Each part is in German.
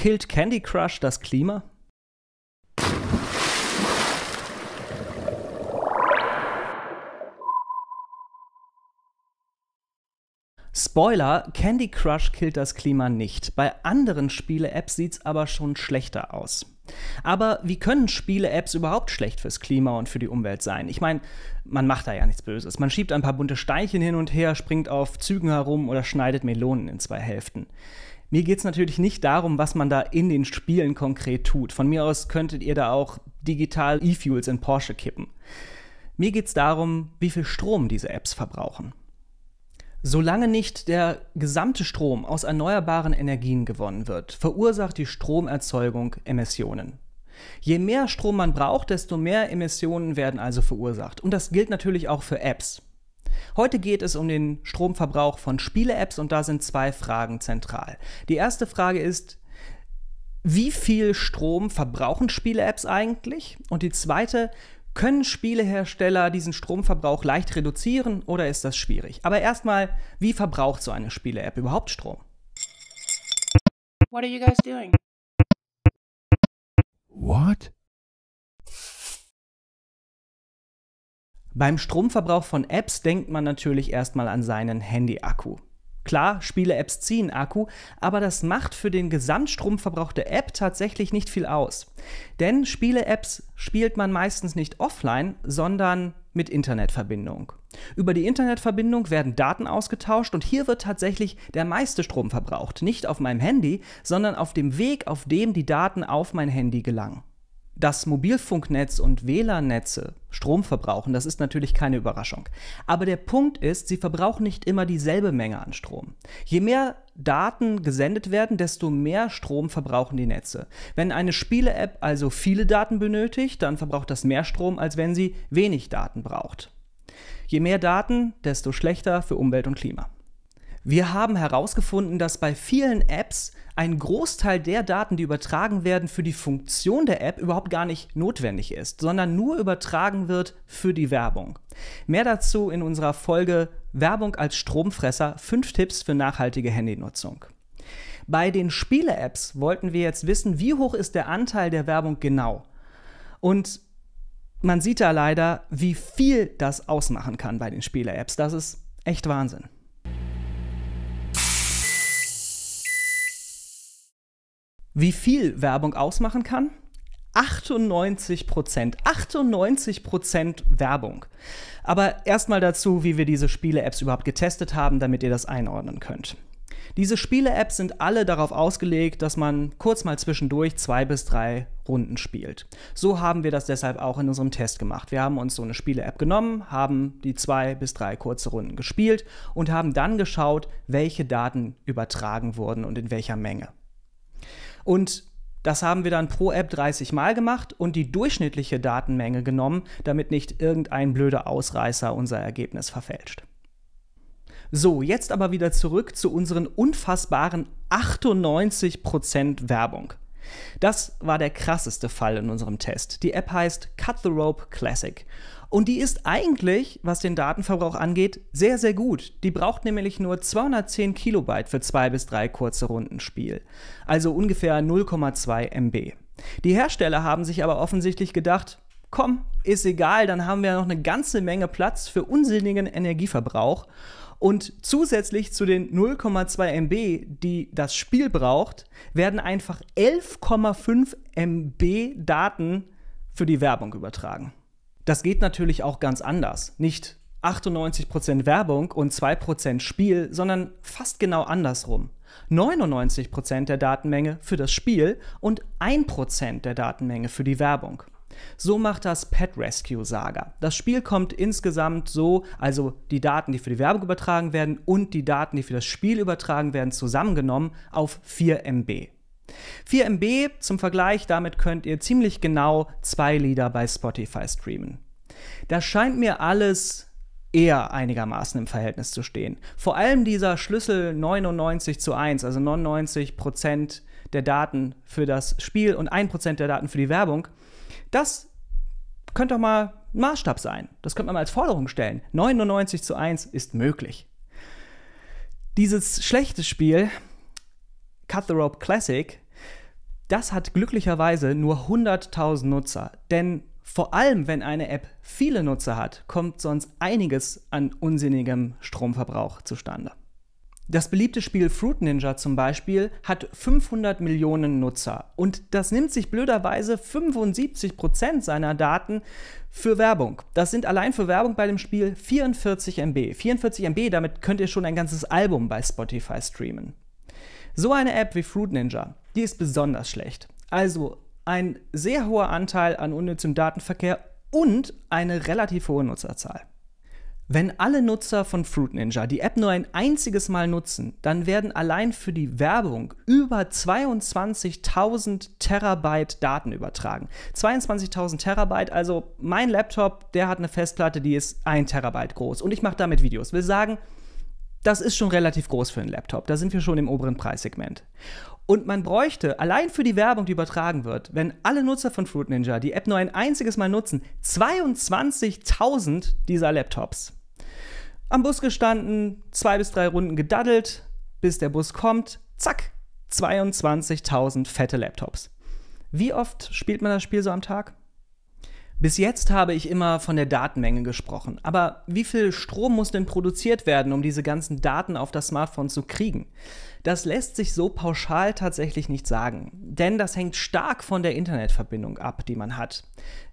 Killt Candy Crush das Klima? Spoiler, Candy Crush killt das Klima nicht. Bei anderen Spiele-Apps sieht es aber schon schlechter aus. Aber wie können Spiele-Apps überhaupt schlecht fürs Klima und für die Umwelt sein? Ich meine, man macht da ja nichts Böses. Man schiebt ein paar bunte Steinchen hin und her, springt auf Zügen herum oder schneidet Melonen in zwei Hälften. Mir geht es natürlich nicht darum, was man da in den Spielen konkret tut. Von mir aus könntet ihr da auch digital E-Fuels in Porsche kippen. Mir geht es darum, wie viel Strom diese Apps verbrauchen. Solange nicht der gesamte Strom aus erneuerbaren Energien gewonnen wird, verursacht die Stromerzeugung Emissionen. Je mehr Strom man braucht, desto mehr Emissionen werden also verursacht. Und das gilt natürlich auch für Apps. Heute geht es um den Stromverbrauch von Spiele-Apps und da sind zwei Fragen zentral. Die erste Frage ist, wie viel Strom verbrauchen Spiele-Apps eigentlich? Und die zweite, können Spielehersteller diesen Stromverbrauch leicht reduzieren oder ist das schwierig? Aber erstmal, wie verbraucht so eine Spiele-App überhaupt Strom? What are you guys doing? What? Beim Stromverbrauch von Apps denkt man natürlich erstmal an seinen Handy-Akku. Klar, Spiele-Apps ziehen Akku, aber das macht für den Gesamtstromverbrauch der App tatsächlich nicht viel aus. Denn Spiele-Apps spielt man meistens nicht offline, sondern mit Internetverbindung. Über die Internetverbindung werden Daten ausgetauscht und hier wird tatsächlich der meiste Strom verbraucht. Nicht auf meinem Handy, sondern auf dem Weg, auf dem die Daten auf mein Handy gelangen. Dass Mobilfunknetz und WLAN-Netze Strom verbrauchen, das ist natürlich keine Überraschung. Aber der Punkt ist, sie verbrauchen nicht immer dieselbe Menge an Strom. Je mehr Daten gesendet werden, desto mehr Strom verbrauchen die Netze. Wenn eine Spiele-App also viele Daten benötigt, dann verbraucht das mehr Strom, als wenn sie wenig Daten braucht. Je mehr Daten, desto schlechter für Umwelt und Klima. Wir haben herausgefunden, dass bei vielen Apps ein Großteil der Daten, die übertragen werden, für die Funktion der App überhaupt gar nicht notwendig ist, sondern nur übertragen wird für die Werbung. Mehr dazu in unserer Folge Werbung als Stromfresser, 5 Tipps für nachhaltige Handynutzung. Bei den Spiele-Apps wollten wir jetzt wissen, wie hoch ist der Anteil der Werbung genau. Und man sieht da leider, wie viel das ausmachen kann bei den Spiele-Apps. Das ist echt Wahnsinn. wie viel Werbung ausmachen kann? 98 Prozent. 98 Prozent Werbung. Aber erstmal dazu, wie wir diese Spiele-Apps überhaupt getestet haben, damit ihr das einordnen könnt. Diese Spiele-Apps sind alle darauf ausgelegt, dass man kurz mal zwischendurch zwei bis drei Runden spielt. So haben wir das deshalb auch in unserem Test gemacht. Wir haben uns so eine Spiele-App genommen, haben die zwei bis drei kurze Runden gespielt und haben dann geschaut, welche Daten übertragen wurden und in welcher Menge. Und das haben wir dann pro App 30 Mal gemacht und die durchschnittliche Datenmenge genommen, damit nicht irgendein blöder Ausreißer unser Ergebnis verfälscht. So, jetzt aber wieder zurück zu unseren unfassbaren 98% Werbung. Das war der krasseste Fall in unserem Test. Die App heißt Cut the Rope Classic. Und die ist eigentlich, was den Datenverbrauch angeht, sehr, sehr gut. Die braucht nämlich nur 210 Kilobyte für zwei bis drei kurze Runden Spiel. Also ungefähr 0,2 MB. Die Hersteller haben sich aber offensichtlich gedacht, komm, ist egal, dann haben wir noch eine ganze Menge Platz für unsinnigen Energieverbrauch und zusätzlich zu den 0,2 MB, die das Spiel braucht, werden einfach 11,5 MB Daten für die Werbung übertragen. Das geht natürlich auch ganz anders. Nicht 98% Werbung und 2% Spiel, sondern fast genau andersrum. 99% der Datenmenge für das Spiel und 1% der Datenmenge für die Werbung. So macht das Pet Rescue Saga. Das Spiel kommt insgesamt so, also die Daten, die für die Werbung übertragen werden und die Daten, die für das Spiel übertragen werden, zusammengenommen auf 4 MB. 4 MB zum Vergleich, damit könnt ihr ziemlich genau zwei Lieder bei Spotify streamen. Das scheint mir alles eher einigermaßen im Verhältnis zu stehen. Vor allem dieser Schlüssel 99 zu 1, also 99 der Daten für das Spiel und 1% der Daten für die Werbung, das könnte doch mal ein Maßstab sein. Das könnte man mal als Forderung stellen. 99 zu 1 ist möglich. Dieses schlechte Spiel, Cut the Rope Classic, das hat glücklicherweise nur 100.000 Nutzer. Denn vor allem, wenn eine App viele Nutzer hat, kommt sonst einiges an unsinnigem Stromverbrauch zustande. Das beliebte Spiel Fruit Ninja zum Beispiel hat 500 Millionen Nutzer und das nimmt sich blöderweise 75% seiner Daten für Werbung. Das sind allein für Werbung bei dem Spiel 44 MB. 44 MB, damit könnt ihr schon ein ganzes Album bei Spotify streamen. So eine App wie Fruit Ninja, die ist besonders schlecht. Also ein sehr hoher Anteil an unnützem Datenverkehr und eine relativ hohe Nutzerzahl. Wenn alle Nutzer von Fruit Ninja die App nur ein einziges Mal nutzen, dann werden allein für die Werbung über 22.000 Terabyte Daten übertragen. 22.000 Terabyte, also mein Laptop, der hat eine Festplatte, die ist ein Terabyte groß und ich mache damit Videos. Will sagen, das ist schon relativ groß für einen Laptop. Da sind wir schon im oberen Preissegment. Und man bräuchte allein für die Werbung, die übertragen wird, wenn alle Nutzer von Fruit Ninja die App nur ein einziges Mal nutzen, 22.000 dieser Laptops. Am Bus gestanden, zwei bis drei Runden gedaddelt, bis der Bus kommt, zack, 22.000 fette Laptops. Wie oft spielt man das Spiel so am Tag? Bis jetzt habe ich immer von der Datenmenge gesprochen, aber wie viel Strom muss denn produziert werden, um diese ganzen Daten auf das Smartphone zu kriegen? Das lässt sich so pauschal tatsächlich nicht sagen, denn das hängt stark von der Internetverbindung ab, die man hat.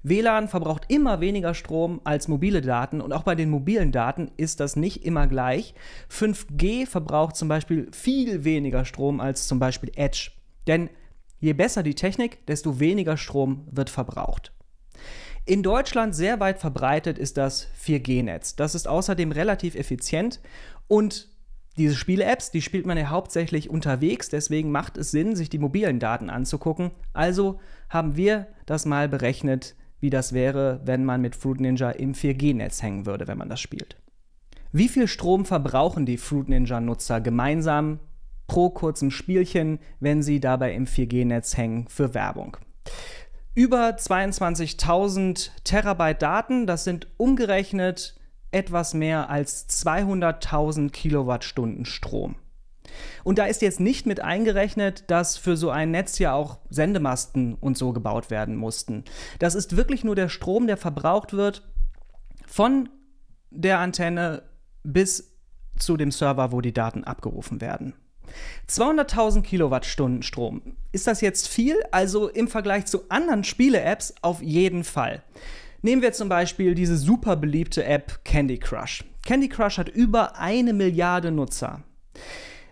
WLAN verbraucht immer weniger Strom als mobile Daten und auch bei den mobilen Daten ist das nicht immer gleich. 5G verbraucht zum Beispiel viel weniger Strom als zum Beispiel Edge, denn je besser die Technik, desto weniger Strom wird verbraucht. In Deutschland sehr weit verbreitet ist das 4G-Netz. Das ist außerdem relativ effizient und diese Spiele-Apps, die spielt man ja hauptsächlich unterwegs, deswegen macht es Sinn, sich die mobilen Daten anzugucken. Also haben wir das mal berechnet, wie das wäre, wenn man mit Fruit Ninja im 4G-Netz hängen würde, wenn man das spielt. Wie viel Strom verbrauchen die Fruit Ninja-Nutzer gemeinsam pro kurzem Spielchen, wenn sie dabei im 4G-Netz hängen für Werbung? über 22.000 Terabyte Daten. Das sind umgerechnet etwas mehr als 200.000 Kilowattstunden Strom. Und da ist jetzt nicht mit eingerechnet, dass für so ein Netz ja auch Sendemasten und so gebaut werden mussten. Das ist wirklich nur der Strom, der verbraucht wird von der Antenne bis zu dem Server, wo die Daten abgerufen werden. 200.000 Kilowattstunden Strom. Ist das jetzt viel? Also im Vergleich zu anderen Spiele-Apps auf jeden Fall. Nehmen wir zum Beispiel diese super beliebte App Candy Crush. Candy Crush hat über eine Milliarde Nutzer.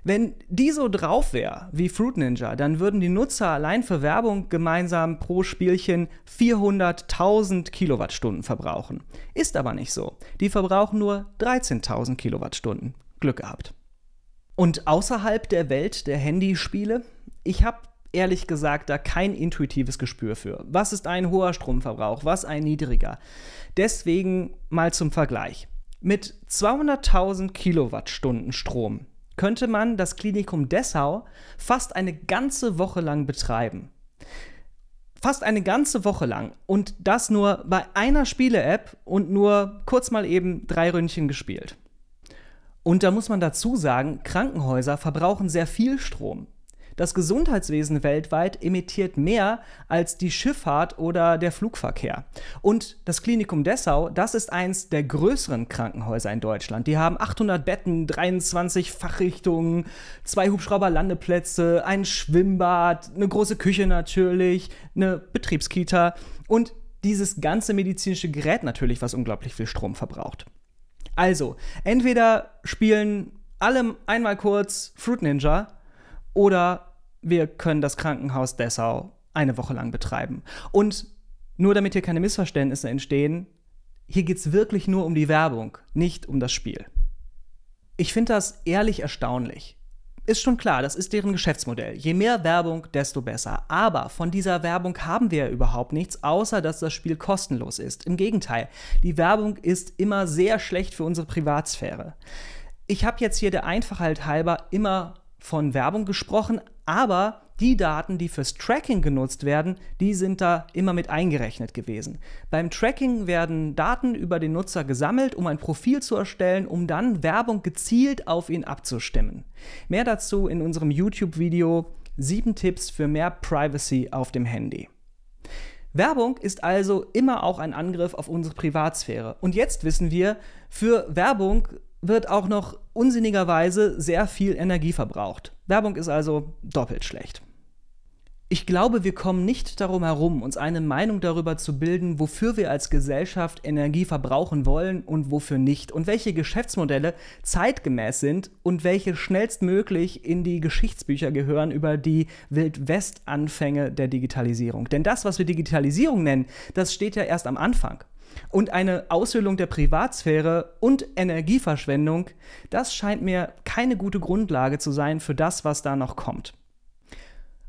Wenn die so drauf wäre wie Fruit Ninja, dann würden die Nutzer allein für Werbung gemeinsam pro Spielchen 400.000 Kilowattstunden verbrauchen. Ist aber nicht so. Die verbrauchen nur 13.000 Kilowattstunden. Glück gehabt. Und außerhalb der Welt der Handyspiele, ich habe ehrlich gesagt da kein intuitives Gespür für. Was ist ein hoher Stromverbrauch, was ein niedriger? Deswegen mal zum Vergleich. Mit 200.000 Kilowattstunden Strom könnte man das Klinikum Dessau fast eine ganze Woche lang betreiben. Fast eine ganze Woche lang. Und das nur bei einer Spiele-App und nur kurz mal eben drei Ründchen gespielt. Und da muss man dazu sagen, Krankenhäuser verbrauchen sehr viel Strom. Das Gesundheitswesen weltweit emittiert mehr als die Schifffahrt oder der Flugverkehr. Und das Klinikum Dessau, das ist eins der größeren Krankenhäuser in Deutschland. Die haben 800 Betten, 23 Fachrichtungen, zwei Hubschrauberlandeplätze, ein Schwimmbad, eine große Küche natürlich, eine Betriebskita und dieses ganze medizinische Gerät natürlich, was unglaublich viel Strom verbraucht. Also, entweder spielen alle einmal kurz Fruit Ninja oder wir können das Krankenhaus Dessau eine Woche lang betreiben. Und nur damit hier keine Missverständnisse entstehen, hier geht es wirklich nur um die Werbung, nicht um das Spiel. Ich finde das ehrlich erstaunlich. Ist schon klar, das ist deren Geschäftsmodell. Je mehr Werbung, desto besser. Aber von dieser Werbung haben wir ja überhaupt nichts, außer dass das Spiel kostenlos ist. Im Gegenteil, die Werbung ist immer sehr schlecht für unsere Privatsphäre. Ich habe jetzt hier der Einfachheit halber immer von Werbung gesprochen, aber die Daten, die fürs Tracking genutzt werden, die sind da immer mit eingerechnet gewesen. Beim Tracking werden Daten über den Nutzer gesammelt, um ein Profil zu erstellen, um dann Werbung gezielt auf ihn abzustimmen. Mehr dazu in unserem YouTube-Video 7 Tipps für mehr Privacy auf dem Handy. Werbung ist also immer auch ein Angriff auf unsere Privatsphäre. Und jetzt wissen wir, für Werbung wird auch noch unsinnigerweise sehr viel Energie verbraucht. Werbung ist also doppelt schlecht. Ich glaube, wir kommen nicht darum herum, uns eine Meinung darüber zu bilden, wofür wir als Gesellschaft Energie verbrauchen wollen und wofür nicht und welche Geschäftsmodelle zeitgemäß sind und welche schnellstmöglich in die Geschichtsbücher gehören über die Wildwest-Anfänge der Digitalisierung. Denn das, was wir Digitalisierung nennen, das steht ja erst am Anfang. Und eine Aushöhlung der Privatsphäre und Energieverschwendung, das scheint mir keine gute Grundlage zu sein für das, was da noch kommt.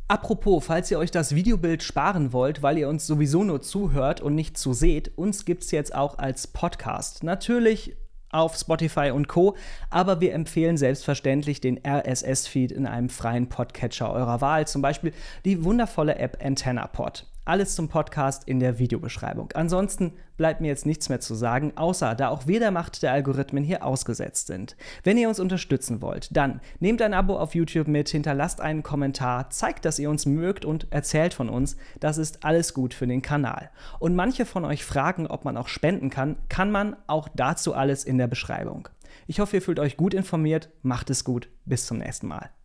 Apropos, falls ihr euch das Videobild sparen wollt, weil ihr uns sowieso nur zuhört und nicht zu seht, uns gibt es jetzt auch als Podcast. Natürlich auf Spotify und Co. Aber wir empfehlen selbstverständlich den RSS-Feed in einem freien Podcatcher eurer Wahl, zum Beispiel die wundervolle App AntennaPod. Alles zum Podcast in der Videobeschreibung. Ansonsten bleibt mir jetzt nichts mehr zu sagen, außer da auch wir der Macht der Algorithmen hier ausgesetzt sind. Wenn ihr uns unterstützen wollt, dann nehmt ein Abo auf YouTube mit, hinterlasst einen Kommentar, zeigt, dass ihr uns mögt und erzählt von uns. Das ist alles gut für den Kanal. Und manche von euch fragen, ob man auch spenden kann, kann man auch dazu alles in der Beschreibung. Ich hoffe, ihr fühlt euch gut informiert, macht es gut, bis zum nächsten Mal.